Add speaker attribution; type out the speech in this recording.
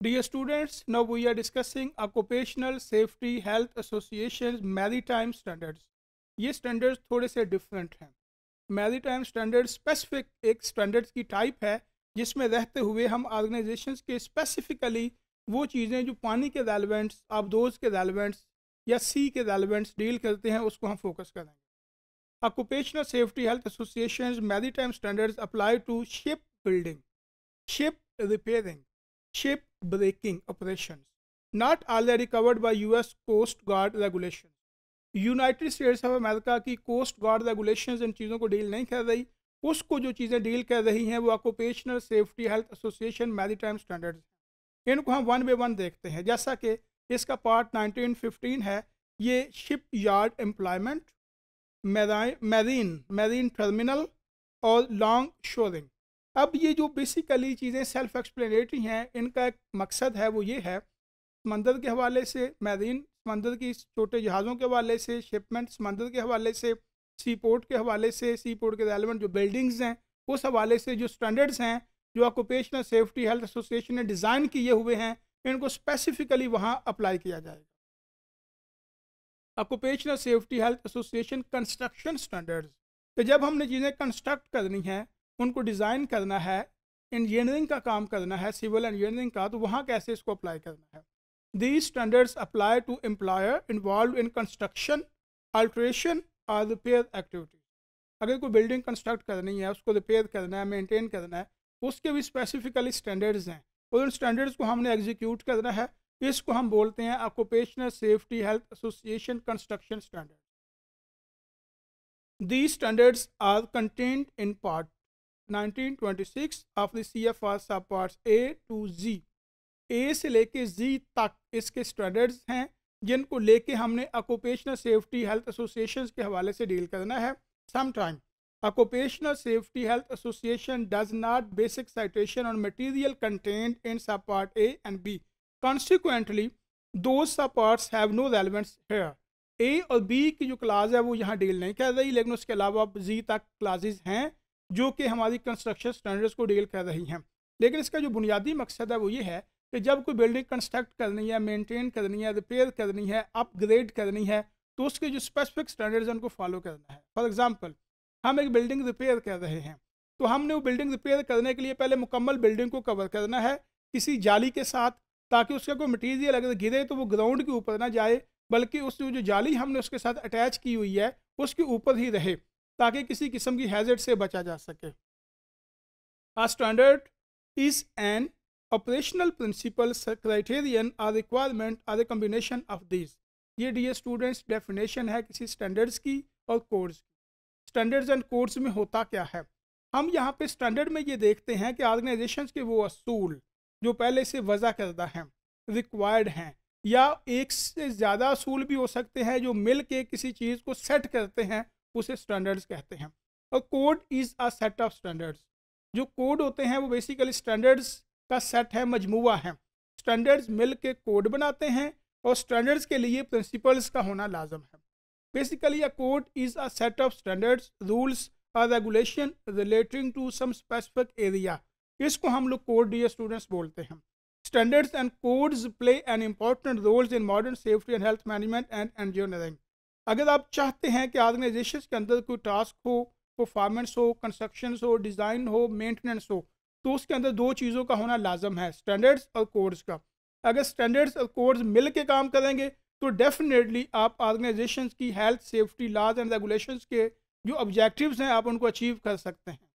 Speaker 1: Dear students, now we are discussing occupational safety health associations maritime standards. ये standards थोड़े से different हैं maritime standards specific एक standards की type है जिसमें रहते हुए हम organizations के specifically वो चीज़ें जो पानी के रेलिवेंट्स आबदोज के रेलिवेंट्स या सी के रेलिवेंट्स डील करते हैं उसको हम फोकस करेंगे occupational safety health association maritime standards apply to ship building ship repairing ship breaking operations, not all are recovered by US Coast Guard regulations. United States of America की coast guard regulation इन चीज़ों को deal नहीं कर रही उसको जो चीज़ें डील कर रही हैं वो occupational safety health association maritime standards हैं इनको हम वन बाई वन देखते हैं जैसा कि इसका पार्ट 1915 है ये shipyard employment marine marine terminal और लॉन्ग शोरिंग अब ये जो बेसिकली चीज़ें सेल्फ एक्सप्लेनेटरी हैं इनका एक मकसद है वो ये है समंदर के हवाले से मैरीन समंदर की छोटे जहाज़ों के हवाले से शिपमेंट समंदर के हवाले से सी पोर्ट के हवाले से सी पोर्ट के रेलिवेंट जो बिल्डिंग्स हैं उस हवाले से जो स्टैंडर्ड्स हैं जो ऑक्यूपेशनल सेफ्टी हेल्थ एसोसिएशन ने डिज़ाइन किए हुए हैं इनको स्पेसिफिकली वहाँ अप्लाई किया जाएगा occupational safety health association construction standards तो जब हमने चीज़ें कंस्ट्रक्ट करनी हैं उनको डिज़ाइन करना है इंजीनियरिंग का काम करना है सिविल इंजीनियरिंग का तो वहाँ कैसे इसको अप्लाई करना है these standards apply to employer involved in construction alteration और रिपेयर activities अगर कोई बिल्डिंग कंस्ट्रक्ट करनी है उसको रिपेयर करना है मेनटेन करना है उसके भी स्पेसिफिकली स्टैंडर्ड्स हैं और उन स्टैंडर्ड्स को हमने एग्जीक्यूट करना है इसको हम बोलते हैं occupational safety health association construction standard the standards are content in part 1926 of the CFR subpart A to G A से लेके जी तक इसके स्टैंडर्ड्स हैं जिनको लेके हमने ऑक्यूपेशनल सेफ्टी हेल्थ एसोसिएशन के हवाले से डील करना है some time occupational safety health association does not basic citation on material content in subpart A and B consequently दो subpart have no relevance here A और B की जो class है वो यहाँ डील नहीं कर रही लेकिन उसके अलावा जी तक क्लासेज हैं जो कि हमारी कंस्ट्रक्शन स्टैंडर्ड्स को डील कर रही हैं लेकिन इसका जो बुनियादी मकसद है वो ये है कि जब कोई बिल्डिंग कंस्ट्रक्ट करनी है मेंटेन करनी है रिपेयर करनी है अपग्रेड करनी है तो उसके जो स्पेसिफिक स्टैंडर्ड्स उनको फॉलो करना है फॉर एग्ज़ाम्पल हम एक बिल्डिंग रिपेयर कर रहे हैं तो हमने वो बिल्डिंग रिपेयर करने के लिए पहले मुकम्मल बिल्डिंग को कवर करना है किसी जाली के साथ ताकि उसका कोई मटीरियल अगर गिरे तो वो ग्राउंड के ऊपर ना जाए बल्कि उस जो जाली हमने उसके साथ अटैच की हुई है उसके ऊपर ही रहे ताकि किसी किस्म की हैजट से बचा जा सके A standard is an operational principle criterion or requirement or a combination of this ये डी स्टूडेंट्स डेफिनेशन है किसी स्टैंडर्ड्स की और कोर्स की स्टैंडर्ड्स एंड कोर्स में होता क्या है हम यहाँ पे स्टैंडर्ड में ये देखते हैं कि ऑर्गेनाइजेशन के वो असूल जो पहले से वजह करता है रिक्वायर्ड हैं या एक से ज़्यादा असूल भी हो सकते हैं जो मिल के किसी चीज़ को सेट करते हैं उसे स्टैंडर्ड्स कहते हैं और code is a set of standards जो कोड होते हैं वो बेसिकली स्टैंडर्ड्स का सेट है मजमू है स्टैंडर्ड्स मिल के कोड बनाते हैं और स्टैंडर्ड्स के लिए प्रिंसिपल्स का होना लाजम है basically a code is a set of standards rules और regulation relating to some specific area इसको हम लोग कोड डी स्टूडेंट्स बोलते हैं and codes play an important roles in modern safety safety and health management and engineering अगर आप चाहते हैं कि ऑर्गेनाइजेशन के अंदर कोई टास्क हो परफॉर्मेंस हो कंस्ट्रक्शन हो डिज़ाइन हो मेंटेनेंस हो तो उसके अंदर दो चीज़ों का होना लाजम है स्टैंडर्ड्स और कोड्स का अगर स्टैंडर्ड्स और कोड्स मिल के काम करेंगे तो डेफिनेटली आप ऑर्गेनाइजेशन की health safety laws and regulation के जो ऑब्जेक्टिव हैं आप उनको अचीव कर सकते हैं